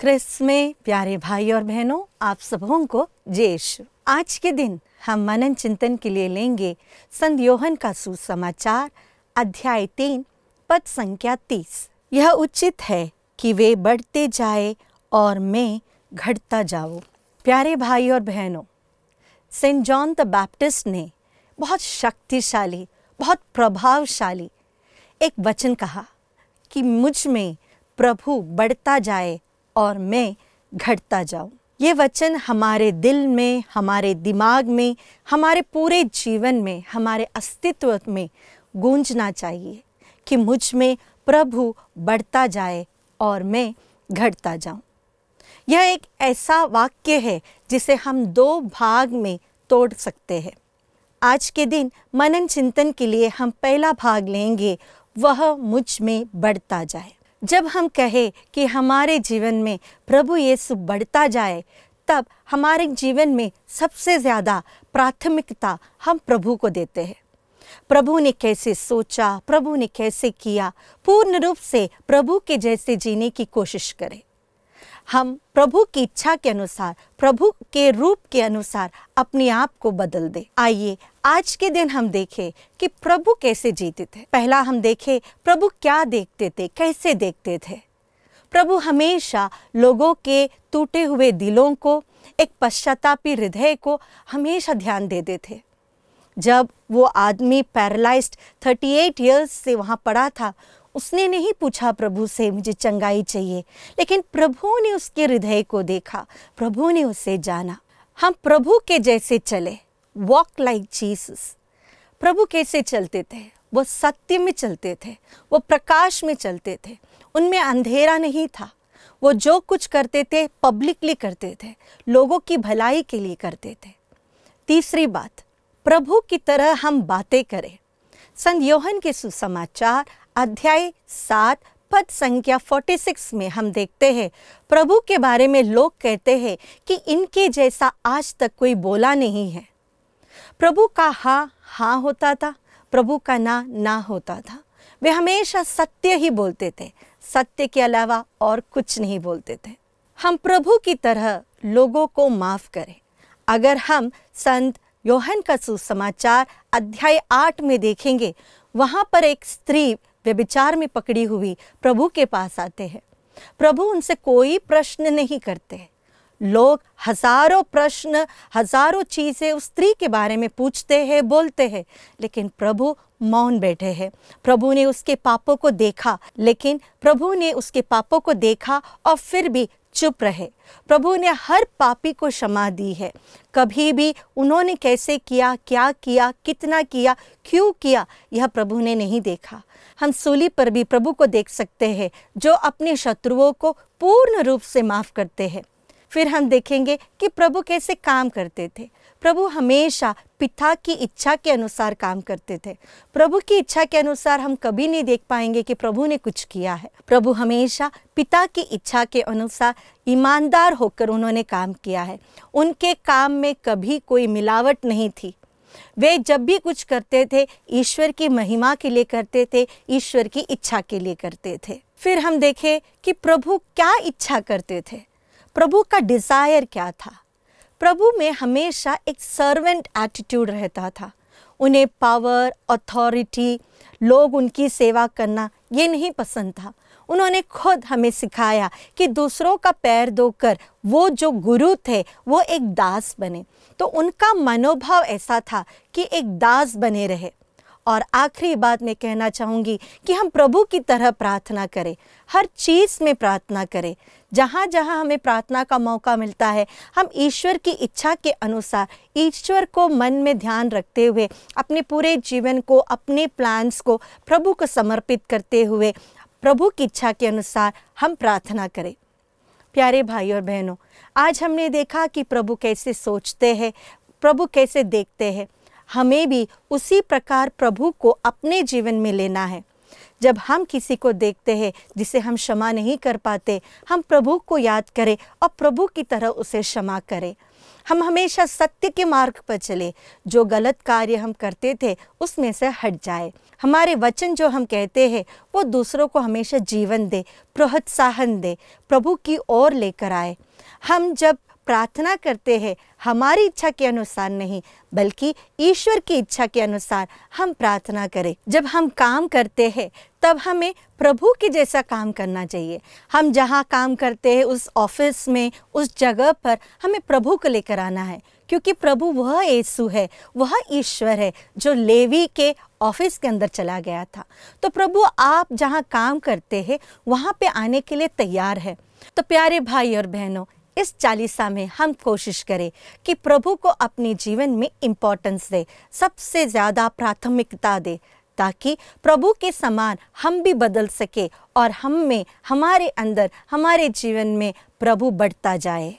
Chris में प्यारे भाई और बहनों आप सबों को जेश आज के दिन हम मनन चिंतन के लिए लेंगे संत योहन का सुसमाचार अध्याय तीन पद संख्या तीस यह उचित है कि वे बढ़ते जाए और मैं घटता जाओ प्यारे भाई और बहनों सेंट जॉन द बैप्टिस्ट ने बहुत शक्तिशाली बहुत प्रभावशाली एक वचन कहा कि मुझ में प्रभु बढ़ता जाए और मैं घटता जाऊं ये वचन हमारे दिल में हमारे दिमाग में हमारे पूरे जीवन में हमारे अस्तित्व में गूंजना चाहिए कि मुझ में प्रभु बढ़ता जाए और मैं घटता जाऊं यह एक ऐसा वाक्य है जिसे हम दो भाग में तोड़ सकते हैं आज के दिन मनन चिंतन के लिए हम पहला भाग लेंगे वह मुझ में बढ़ता जाए जब हम कहें कि हमारे जीवन में प्रभु यीशु बढ़ता जाए तब हमारे जीवन में सबसे ज़्यादा प्राथमिकता हम प्रभु को देते हैं प्रभु ने कैसे सोचा प्रभु ने कैसे किया पूर्ण रूप से प्रभु के जैसे जीने की कोशिश करें हम प्रभु की इच्छा के अनुसार प्रभु के रूप के अनुसार अपने आप को बदल दे आइए आज के दिन हम देखें कि प्रभु कैसे जीते थे पहला हम देखें प्रभु क्या देखते थे कैसे देखते थे प्रभु हमेशा लोगों के टूटे हुए दिलों को एक पश्चातापी हृदय को हमेशा ध्यान देते थे जब वो आदमी पैरालाइज्ड 38 इयर्स से वहाँ पड़ा था उसने नहीं पूछा प्रभु से मुझे चंगाई चाहिए लेकिन प्रभु ने उसके हृदय को देखा प्रभु ने उसे जाना हम प्रभु के जैसे चले वॉक लाइक जीसस प्रभु कैसे चलते थे वो सत्य में चलते थे वो प्रकाश में चलते थे उनमें अंधेरा नहीं था वो जो कुछ करते थे पब्लिकली करते थे लोगों की भलाई के लिए करते थे तीसरी बात प्रभु की तरह हम बातें करें संत योहन के सुसमाचार अध्याय सात पद संख्या 46 में हम देखते हैं प्रभु के बारे में लोग कहते हैं कि इनके जैसा आज तक कोई बोला नहीं है प्रभु का हाँ हाँ होता था प्रभु का ना ना होता था वे हमेशा सत्य ही बोलते थे सत्य के अलावा और कुछ नहीं बोलते थे हम प्रभु की तरह लोगों को माफ़ करें अगर हम संत योहन का सुसमाचार अध्याय आठ में देखेंगे वहाँ पर एक स्त्री व्यभिचार में पकड़ी हुई प्रभु के पास आते हैं प्रभु उनसे कोई प्रश्न नहीं करते लोग हजारों प्रश्न हजारों चीज़ें उस स्त्री के बारे में पूछते हैं बोलते हैं लेकिन प्रभु मौन बैठे हैं प्रभु ने उसके पापों को देखा लेकिन प्रभु ने उसके पापों को देखा और फिर भी चुप रहे प्रभु ने हर पापी को क्षमा दी है कभी भी उन्होंने कैसे किया क्या किया कितना किया क्यों किया यह प्रभु ने नहीं देखा हम सूली पर भी प्रभु को देख सकते हैं जो अपने शत्रुओं को पूर्ण रूप से माफ़ करते हैं फिर हम देखेंगे कि प्रभु कैसे काम करते थे प्रभु हमेशा पिता की इच्छा के अनुसार काम करते थे प्रभु की इच्छा के अनुसार हम कभी नहीं देख पाएंगे कि प्रभु ने कुछ किया है प्रभु हमेशा पिता की इच्छा के अनुसार ईमानदार होकर उन्होंने काम किया है उनके काम में कभी कोई मिलावट नहीं थी वे जब भी कुछ करते थे ईश्वर की महिमा के लिए करते थे ईश्वर की इच्छा के लिए करते थे फिर हम देखें कि प्रभु क्या इच्छा करते थे प्रभु का डिज़ायर क्या था प्रभु में हमेशा एक सर्वेंट एटीट्यूड रहता था उन्हें पावर अथॉरिटी लोग उनकी सेवा करना ये नहीं पसंद था उन्होंने खुद हमें सिखाया कि दूसरों का पैर धोकर वो जो गुरु थे वो एक दास बने तो उनका मनोभाव ऐसा था कि एक दास बने रहे और आखिरी बात मैं कहना चाहूँगी कि हम प्रभु की तरह प्रार्थना करें हर चीज़ में प्रार्थना करें जहाँ जहाँ हमें प्रार्थना का मौका मिलता है हम ईश्वर की इच्छा के अनुसार ईश्वर को मन में ध्यान रखते हुए अपने पूरे जीवन को अपने प्लान्स को प्रभु को समर्पित करते हुए प्रभु की इच्छा के अनुसार हम प्रार्थना करें प्यारे भाई और बहनों आज हमने देखा कि प्रभु कैसे सोचते हैं प्रभु कैसे देखते हैं हमें भी उसी प्रकार प्रभु को अपने जीवन में लेना है जब हम किसी को देखते हैं जिसे हम क्षमा नहीं कर पाते हम प्रभु को याद करें और प्रभु की तरह उसे क्षमा करें हम हमेशा सत्य के मार्ग पर चले जो गलत कार्य हम करते थे उसमें से हट जाए हमारे वचन जो हम कहते हैं वो दूसरों को हमेशा जीवन दे प्रोत्साहन दे प्रभु की ओर लेकर आए हम जब प्रार्थना करते हैं हमारी इच्छा के अनुसार नहीं बल्कि ईश्वर की इच्छा के अनुसार हम प्रार्थना करें जब हम काम करते हैं तब हमें प्रभु के जैसा काम करना चाहिए हम जहाँ काम करते हैं उस ऑफिस में उस जगह पर हमें प्रभु को लेकर आना है क्योंकि प्रभु वह यीशु है वह ईश्वर है जो लेवी के ऑफिस के अंदर चला गया था तो प्रभु आप जहाँ काम करते हैं वहाँ पे आने के लिए तैयार है तो प्यारे भाई और बहनों इस चालीसा में हम कोशिश करें कि प्रभु को अपने जीवन में इम्पोर्टेंस दे सबसे ज़्यादा प्राथमिकता दे ताकि प्रभु के समान हम भी बदल सके और हम में हमारे अंदर हमारे जीवन में प्रभु बढ़ता जाए